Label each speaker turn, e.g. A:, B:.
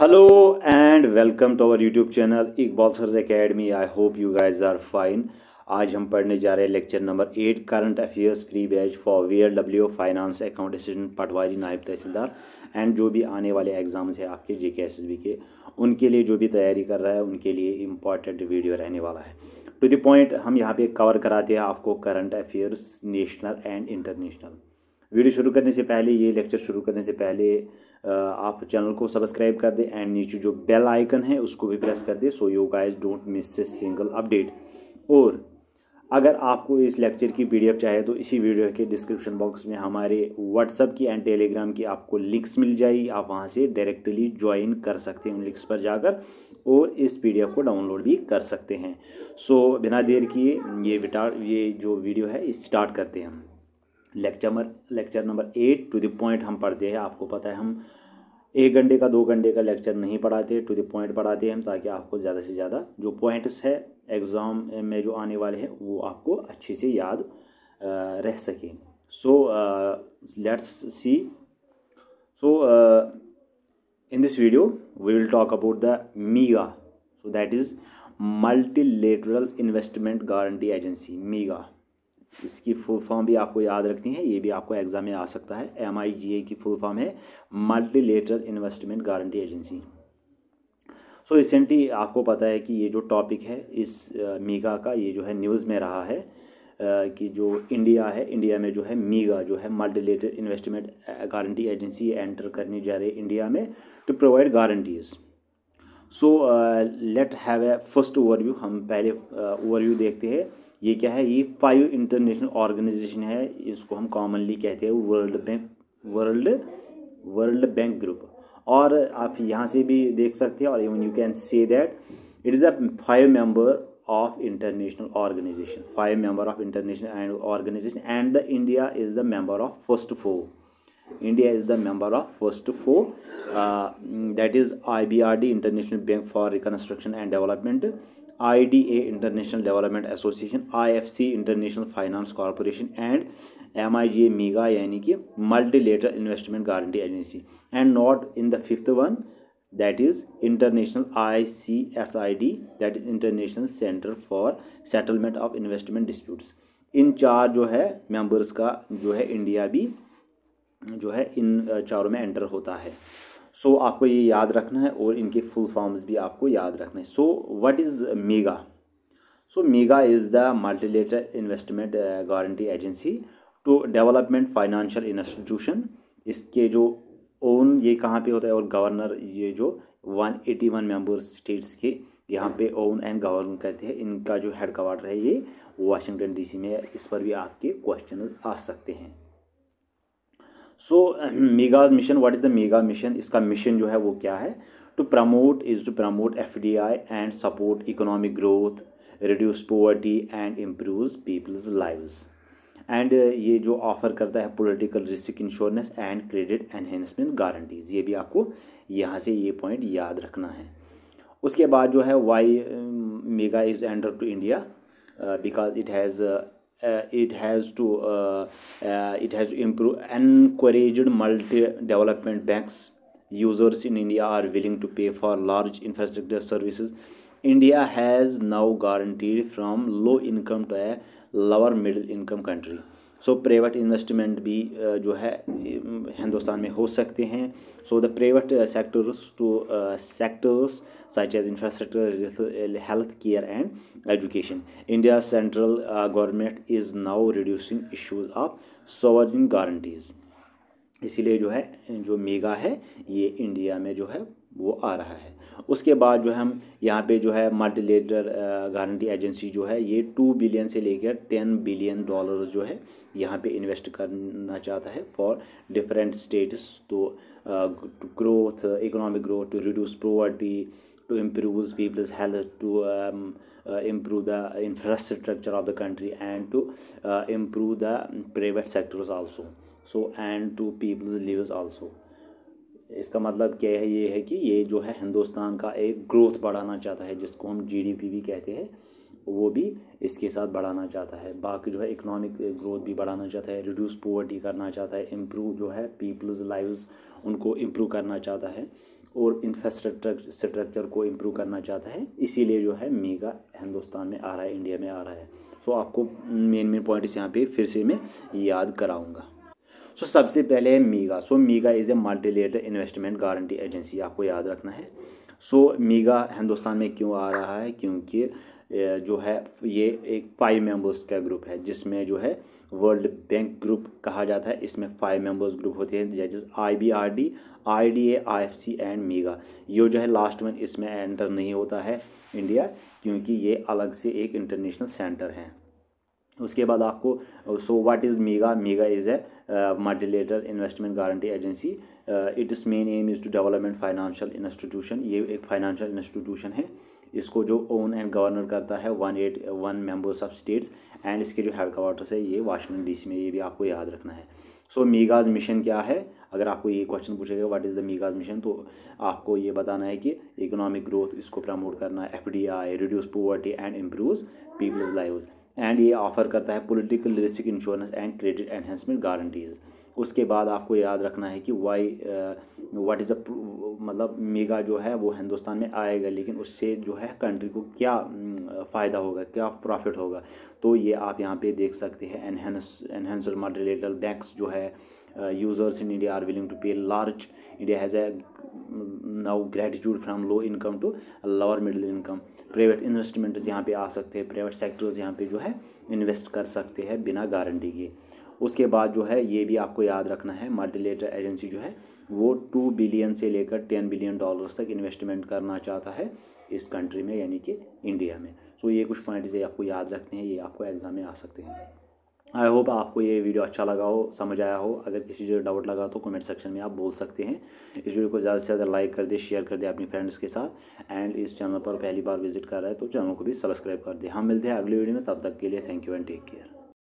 A: Hello and welcome to our YouTube channel Iqbal Sir's Academy. I hope you guys are fine आज हम पढ़ने जा रहे हैं lecture number eight current affairs pre batch for V L W finance account assistant patwari naib tehsildar and जो भी आने वाले एग्जाम्स हैं आपके जे के एस एस बी के उनके लिए जो भी तैयारी कर रहा है उनके लिए इम्पॉर्टेंट वीडियो रहने वाला है टू द पॉइंट हम यहाँ पे कवर कराते हैं आपको current affairs national and international video शुरू करने से पहले ये लेक्चर शुरू करने से पहले आप चैनल को सब्सक्राइब कर दें एंड नीचे जो बेल आइकन है उसको भी प्रेस कर दें so you guys don't miss a single update और अगर आपको इस लेक्चर की पीडीएफ चाहिए तो इसी वीडियो के डिस्क्रिप्शन बॉक्स में हमारे व्हाट्सअप की एंड टेलीग्राम की आपको लिंक्स मिल जाएगी आप वहाँ से डायरेक्टली ज्वाइन कर सकते हैं उन लिंक्स पर जाकर और इस पीडीएफ को डाउनलोड भी कर सकते हैं सो बिना देर किए ये विटार ये जो वीडियो है स्टार्ट करते हैं हम lecture lecture number eight to the point हम पढ़ते हैं आपको पता है हम एक घंटे का दो घंटे का लेक्चर नहीं पढ़ाते टू द पॉइंट पढ़ाते हैं हम ताकि आपको ज़्यादा से ज़्यादा जो पॉइंट्स है एग्ज़ाम में जो आने वाले हैं वो आपको अच्छे से याद रह सके so let's see so in this video we will talk about the MIGA so that is multilateral investment guarantee agency MIGA इसकी फुल फॉर्म भी आपको याद रखनी है ये भी आपको एग्जाम में आ सकता है एम आई जी ए की फुल फॉर्म है multilateral investment guarantee agency so recently आपको पता है कि ये जो टॉपिक है इस मीगा का ये जो है न्यूज़ में रहा है कि जो इंडिया है इंडिया में जो है मीगा जो है multilateral investment guarantee agency enter करने जा रही है इंडिया में to provide guarantees so let have a first overview हम पहले ओवरव्यू uh, देखते हैं ये क्या है ये फाइव इंटरनेशनल ऑर्गेनाइजेशन है इसको हम कॉमनली कहते हैं world bank world world bank group और आप यहाँ से भी देख सकते हैं और even you can say that it is a five member of international organisation five member of international and organisation and the India is the member of first four India is the member of first four that is I B R D international bank for reconstruction and development I D A international development association I F C international finance corporation and M I G MIGA यानी कि multilateral investment guarantee agency and not in the fifth one C S I D that is international centre for settlement of investment disputes इन चार जो है members का जो है India भी जो है इन चारों में एंटर होता है सो आपको ये याद रखना है और इनके फुल फॉर्म्स भी आपको याद रखना है so what is MIGA so MIGA is the multilateral investment guarantee agency to development financial institution इसके जो ओन ये कहाँ पे होता है और गवर्नर ये जो 181 मेंबर स्टेट्स के यहाँ पे ओन एंड गवर्नर कहते हैं इनका जो हेड क्वार्टर है ये वाशिंगटन डी में है इस पर भी आपके क्वेश्चन आ सकते हैं so MIGA's mission what is the MIGA mission इसका मिशन जो है वो क्या है to promote is to promote F D I and support economic growth reduce poverty and improve people's lives and ये जो ऑफर करता है political risk insurance and credit enhancement guarantees ये भी आपको यहाँ से ये पॉइंट याद रखना है उसके बाद जो है why MIGA is enter to India because it has uh, it has to uh, uh, it has improved encouraged multi development banks users in india are willing to pay for large infrastructure services india has now guaranteed from low income to a lower middle income country so private investment भी uh, जो है um, Hindustan में हो सकते हैं so the private sectors to sectors such as infrastructure health care and education India central government is now reducing issues of sovereign guarantees इसीलिए जो है जो मेगा है ये इंडिया में जो है वो आ रहा है उसके बाद जो है हम यहाँ पे जो है मल्टी लेटर गारंटी एजेंसी जो है ये टू बिलियन से लेकर टेन बिलियन डॉलर जो है यहाँ पे इन्वेस्ट करना चाहता है for different states to growth economic growth to reduce poverty to improve people's health to improve the infrastructure of the country and to improve the private sectors also so and to people's lives also इसका मतलब क्या है ये है कि ये जो है हिंदुस्तान का एक ग्रोथ बढ़ाना चाहता है जिसको हम जीडीपी भी कहते हैं वो भी इसके साथ बढ़ाना चाहता है बाकी जो है इकोनॉमिक ग्रोथ भी बढ़ाना चाहता है रिड्यूस पोवर्टी करना चाहता है इम्प्रूव जो है पीपल्स लाइव्स उनको इम्प्रूव करना चाहता है और इंफ्रास्ट्रक्चर स्ट्रक्चर को इम्प्रूव करना चाहता है इसीलिए जो है मेगा हिंदुस्तान में आ रहा है इंडिया में आ रहा है सो आपको मेन मेन पॉइंट्स यहाँ पे फिर से मैं याद कराऊँगा सो सबसे पहले है MIGA so MIGA is a multilateral investment guarantee agency आपको याद रखना है सो मीगा हिंदुस्तान में क्यों आ रहा है क्योंकि जो है ये एक फाइव मेंबर्स का ग्रुप है जिसमें जो है वर्ल्ड बैंक ग्रुप कहा जाता है इसमें फाइव मेंबर्स ग्रुप होते हैं जैसे I B R D I D A I F C and MIGA ये जो है लास्ट वन इसमें एंटर नहीं होता है इंडिया क्योंकि ये अलग से एक इंटरनेशनल सेंटर है उसके बाद आपको so what is MIGA MIGA is a multilateral investment guarantee agency it's main aim is to development financial institution ये एक फाइनेंशियल इंस्टीट्यूशन है इसको जो ओन एंड गवर्नर करता है one eight one members of states and इसके जो head quarters है ये वाशिंगटन डी में ये भी आपको याद रखना है सो so, मिशन क्या है अगर आपको ये क्वेश्चन पूछेगा what is the MIGA's mission तो आपको ये बताना है कि इकोनॉमिक ग्रोथ इसको प्रमोट करना है F D I reduce poverty and improve people's live and ये ऑफर करता है political risk insurance and credit enhancement guarantees उसके बाद आपको याद रखना है कि वाई व्हाट इज़ अ मतलब मेगा जो है वो हिंदुस्तान में आएगा लेकिन उससे जो है कंट्री को क्या uh, फ़ायदा होगा क्या प्रॉफिट होगा तो ये आप यहाँ पे देख सकते हैं एनहेंस एनहेंसर मॉडरेटर बैंक्स जो है users in India are willing to pay large India has a now gratitude from low income to lower middle income private investments यहाँ पे आ सकते हैं प्राइवेट सेक्टर्स यहाँ पे जो है इन्वेस्ट कर सकते हैं बिना गारंटी के उसके बाद जो है ये भी आपको याद रखना है मल्टीलेटर एजेंसी जो है वो टू बिलियन से लेकर टेन बिलियन डॉलर्स तक इन्वेस्टमेंट करना चाहता है इस कंट्री में यानी कि इंडिया में सो ये कुछ पॉइंट्स आपको याद रखने हैं ये आपको एग्ज़ाम में आ सकते हैं आई होप आपको ये वीडियो अच्छा लगा हो समझ आया हो अगर किसी चीज़ डाउट लगा तो कमेंट सेक्शन में आप बोल सकते हैं इस वीडियो को ज़्यादा से ज़्यादा लाइक कर दे शेयर कर दे अपने फ्रेंड्स के साथ एंड इस चैनल पर पहली बार विजिट कर रहा है तो चैनल को भी सब्सक्राइब कर दे हम मिलते हैं अगली वीडियो में तब तक के लिए thank you and take care